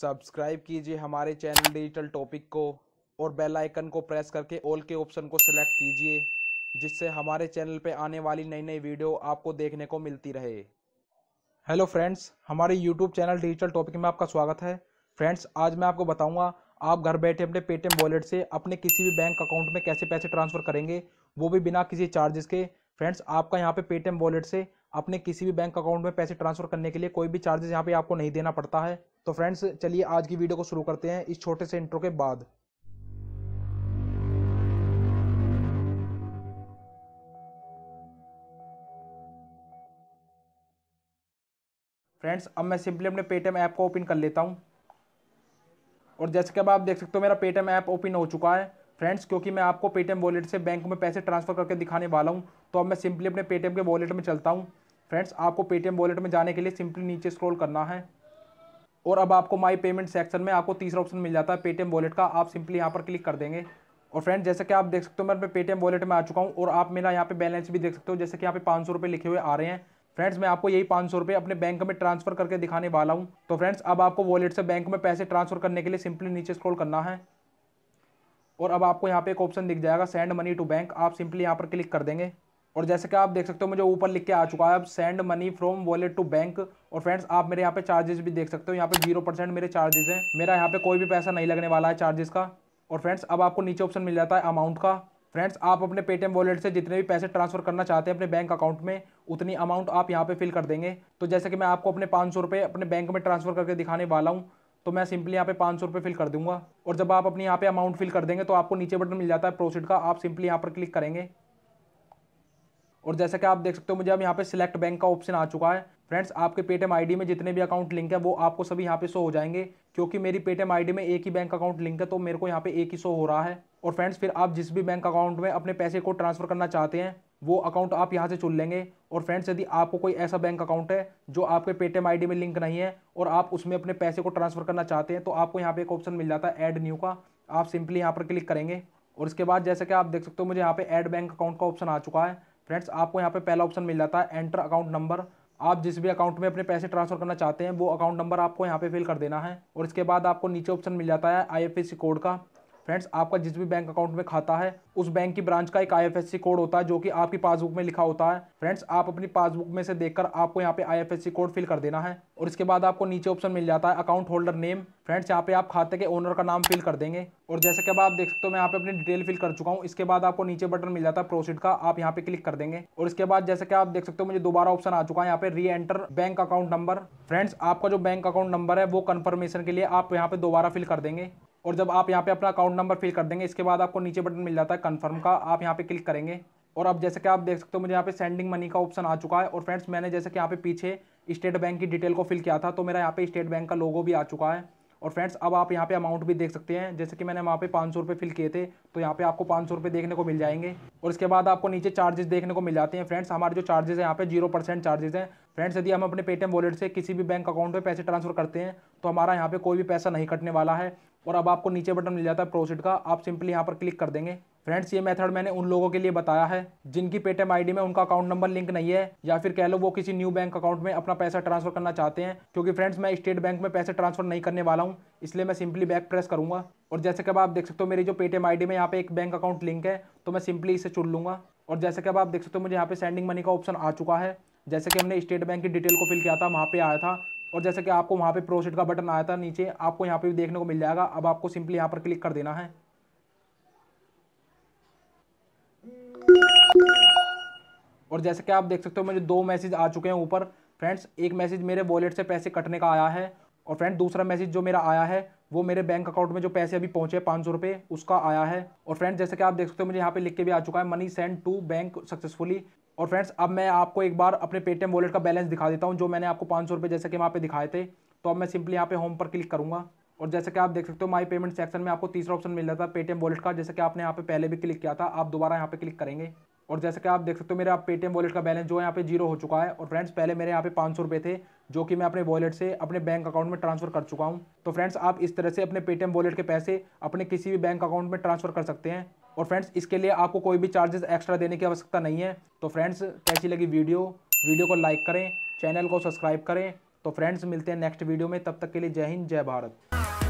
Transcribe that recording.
subscribe कीजिए हमारे channel digital topic को और बेल आइकन को प्रेस करके ऑल के ऑप्शन को सिलेक्ट कीजिए जिससे हमारे चैनल पे आने वाली नई नई वीडियो आपको देखने को मिलती रहे हेलो फ्रेंड्स हमारे यूट्यूब चैनल डिजिटल टॉपिक में आपका स्वागत है फ्रेंड्स आज मैं आपको बताऊंगा आप घर बैठे अपने पेटीएम वॉलेट से अपने किसी भी बैंक अकाउंट में कैसे पैसे ट्रांसफ़र करेंगे वो भी बिना किसी चार्जेस के फ्रेंड्स आपका यहाँ पे पेटीएम वॉलेट से अपने किसी भी बैंक अकाउंट में पैसे ट्रांसफ़र करने के लिए कोई भी चार्जेस यहाँ पे आपको नहीं देना पड़ता है तो फ्रेंड्स चलिए आज की वीडियो को शुरू करते हैं इस छोटे से इंट्रो के बाद फ्रेंड्स अब मैं सिंपली अपने पेटीएम ऐप को ओपन कर लेता हूँ और जैसे कि अब आप देख सकते हो मेरा पेटीएम ऐप ओपन हो चुका है फ्रेंड्स क्योंकि मैं आपको पेटीएम वॉलेट से बैंक में पैसे ट्रांसफ़र करके दिखाने वाला हूँ तो अब मैं सिंपली अपने पेटीएम के वॉलेट में चलता हूँ फ्रेंड्स आपको पेटीएम वॉलेट में जाने के लिए सिंपली नीचे स्क्रॉल करना है और अब आपको माई पेमेंट सेक्शन में आपको तीसरा ऑप्शन मिल जाता है पेटीएम वॉलेट का आप सिंपली यहाँ पर क्लिक कर देंगे और फ्रेंड जैसे कि आप देख सकते हो मैं पेटीएम वॉलेट में आ चुका हूँ और आप मेरा यहाँ पे बैलेंस भी देख सकते हो जैसे कि यहाँ पे पाँच सौ रुपये लिखे हुए आ रहे हैं फ्रेंड्स मैं आपको यही पाँच सौ रुपये अपने बैंक में ट्रांसफर करके दिखाने वाला हूँ तो फ्रेंड्स अब आपको वॉलेट से बैंक में पैसे ट्रांसफर करने के लिए सिंपली नीचे स्क्रॉल करना है और अब आपको यहाँ पे एक ऑप्शन दिख जाएगा सेंड मनी टू बैंक आप सिंपली यहाँ पर क्लिक कर देंगे और जैसे कि आप देख सकते हो मुझे ऊपर लिख के आ चुका है अब send money from wallet to bank और फ्रेंड्स आप मेरे यहाँ पे चार्जेस भी देख सकते हो यहाँ पे जीरो परसेंट मेरे चार्जेस हैं मेरा यहाँ पे कोई भी पैसा नहीं लगने वाला है चार्जेस का और फ्रेंड्स अब आपको नीचे ऑप्शन मिल जाता है अमाउंट का फ्रेंड्स आप अपने पेटीएम वॉलेट से जितने भी पैसे ट्रांसफर करना चाहते हैं अपने बैंक अकाउंट में उतनी अमाउंट आप यहाँ पर फिल कर देंगे तो जैसे कि मैं आपको अपने पाँच सौ अपने बैंक में ट्रांसफर करके दिखाने वाला हूँ तो मैं सिंपली यहाँ पे पाँच सौ फिल कर दूंगा और जब आप अपने यहाँ पे अमाउंट फिल कर देंगे तो आपको नीचे बटन मिल जाता है प्रोसीड का आप सिंपली यहाँ पर क्लिक करेंगे और जैसा कि आप देख सकते हो मुझे अब यहाँ पे सिलेक्ट बैंक का ऑप्शन आ चुका है फ्रेंड्स आपके पेटीएम आईडी में जितने भी अकाउंट लिंक है वो आपको सभी यहाँ पे शो हो जाएंगे क्योंकि मेरी पेटीएम आईडी में एक ही बैंक अकाउंट लिंक है तो मेरे को यहाँ पे एक ही शो हो रहा है और फ्रेंड्स फिर आप जिस भी बैंक अकाउंट में अपने पैसे को ट्रांसफर करना चाहते हैं वो अकाउंट आप यहाँ से चुन लेंगे और फ्रेंड्स यदि आपको कोई ऐसा बैंक अकाउंट है जो आपके पेटीएम आईडी में लिंक नहीं है और आप उसमें अपने पैसे को ट्रांसफर करना चाहते हैं तो आपको यहाँ पे एक ऑप्शन मिल जाता है एड न्यू का आप सिंपली यहाँ पर क्लिक करेंगे और इसके बाद जैसे कि आप देख सकते हो मुझे यहाँ पे ऐड बैंक अकाउंट का ऑप्शन आ चुका है फ्रेंड्स आपको यहाँ पे पहला ऑप्शन मिल जाता है एंटर अकाउंट नंबर आप जिस भी अकाउंट में अपने पैसे ट्रांसफर करना चाहते हैं वो अकाउंट नंबर आपको यहाँ पे फिल कर देना है और इसके बाद आपको नीचे ऑप्शन मिल जाता है आईएफएससी कोड का फ्रेंड्स आपका जिस भी बैंक अकाउंट में खाता है उस बैंक की ब्रांच का एक आईएफएससी कोड होता है जो कि आपकी पासबुक में लिखा होता है फ्रेंड्स आप अपनी पासबुक में से देखकर आपको यहाँ पे आईएफएससी कोड फिल कर देना है और इसके बाद आपको नीचे ऑप्शन मिल जाता है अकाउंट होल्डर नेम फ्रेंड्स यहाँ पे आप खाते के ओनर का नाम फिल कर देंगे और जैसे कि आप देख सकते हो मैं यहाँ पे अपनी डिटेल फिल कर चुका हूँ इसके बाद आपको नीचे बटन मिल जाता है प्रोसीड का आप यहाँ पे क्लिक कर देंगे और इसके बाद जैसे कि आप देख सकते हो मुझे दोबारा ऑप्शन आ चुका है यहाँ पे re enter bank account number friends आपका जो बैंक अकाउंट नंबर है वो कन्फर्मेशन के लिए आप यहाँ पे दोबारा फिल कर देंगे और जब आप यहाँ पे अपना अकाउंट नंबर फिल कर देंगे इसके बाद आपको नीचे बटन मिल जाता है कंफर्म का आप यहाँ पे क्लिक करेंगे और अब जैसे कि आप देख सकते हो मुझे यहाँ पे सेंडिंग मनी का ऑप्शन आ चुका है और फ्रेंड्स मैंने जैसे कि यहाँ पे पीछे स्टेट बैंक की डिटेल को फिल किया था तो मेरा यहाँ पे स्टेट बैंक का लोगो भी आ चुका है और फ्रेंड्स अब आप यहाँ पे अमाउंट भी देख सकते हैं जैसे कि मैंने वहाँ पे पाँच सौ रुपये फिल किए थे तो यहाँ पे आपको पाँच सौ रुपये देखने को मिल जाएंगे और इसके बाद आपको नीचे चार्जेस देखने को मिल जाते हैं फ्रेंड्स हमारे जो चार्जेस हैं यहाँ पे जीरो परसेंट चार्जेस हैं फ्रेंड्स यदि हम अपने पेटीएम वॉलेट से किसी भी बैंक अकाउंट में पैसे ट्रांसफर करते हैं तो हमारा यहाँ पर कोई भी पैसा नहीं कटने वाला है और अब आपको नीचे बटन मिल जाता है प्रोसीड का आप सिंपली यहाँ पर क्लिक कर देंगे फ्रेंड्स ये मेथड मैंने उन लोगों के लिए बताया है जिनकी पेटीएम आईडी में उनका अकाउंट नंबर लिंक नहीं है या फिर कह लो वो किसी न्यू बैंक अकाउंट में अपना पैसा ट्रांसफर करना चाहते हैं क्योंकि फ्रेंड्स मैं स्टेट बैंक में पैसे ट्रांसफर नहीं करने वाला हूँ इसलिए मैं सिंपली बैक प्रेस करूंगा और जैसे कि आप देख सकते हो मेरी जो पेटीएम आई में यहाँ पे एक बैंक अकाउंट लिंक है तो मैं सिंपली इसे चुन लूँगा और जैसे कि आप देख सकते हो मुझे यहाँ पे सेंडिंग मनी का ऑप्शन आ चुका है जैसे कि हमने स्टेट बैंक की डिटेल को फिल किया था वहाँ पे आया था और जैसे कि आपको वहाँ पे प्रोसेट का बटन आया था नीचे आपको यहाँ पे भी देखने को मिल जाएगा अब आपको सिंपली यहाँ पर क्लिक कर देना है और जैसे कि आप देख सकते हो मुझे दो मैसेज आ चुके हैं ऊपर फ्रेंड्स एक मैसेज मेरे वॉलेट से पैसे कटने का आया है और फ्रेंड दूसरा मैसेज जो मेरा आया है वो मेरे बैंक अकाउंट में जो पैसे अभी पहुंचे पाँच सौ रुपये उसका आया है और फ्रेंड्स जैसे कि आप देख सकते हो मुझे यहाँ पे लिख के भी आ चुका है money send to bank successfully और फ्रेंड्स अब मैं आपको एक बार अपने पेटीएम वॉलेट का बैलेंस दिखा देता हूँ जो मैंने आपको पाँच सौ रुपये जैसे कि वहाँ पे दिखाए थे तो अब मैं सिंपली यहाँ पे होम पर क्लिक करूँगा और जैसे कि आप देख सकते हो माई पेमेंट सेक्शन में आपको तीसरा ऑप्शन मिल रहा था पेटीएम वॉलेट का जैसे कि आपने यहाँ पे पहले भी क्लिक किया था आप दोबारा यहाँ पे क्लिक करेंगे और जैसे कि आप देख सकते हो मेरा पेटीएम वॉलेट का बैलेंस जो है यहाँ पे जीरो हो चुका है और फ्रेंड्स पहले मेरे यहाँ पे पाँच सौ रुपये थे जो कि मैं अपने वॉलेट से अपने बैंक अकाउंट में ट्रांसफर कर चुका हूँ तो फ्रेंड्स आप इस तरह से अपने पेटीएम वॉलेट के पैसे अपने किसी भी बैंक अकाउंट में ट्रांसफर कर सकते हैं और फ्रेंड्स इसके लिए आपको कोई भी चार्जेस एक्स्ट्रा देने की आवश्यकता नहीं है तो फ्रेंड्स कैसी लगी वीडियो वीडियो को लाइक करें चैनल को सब्सक्राइब करें तो फ्रेंड्स मिलते हैं नेक्स्ट वीडियो में तब तक के लिए जय हिंद जय भारत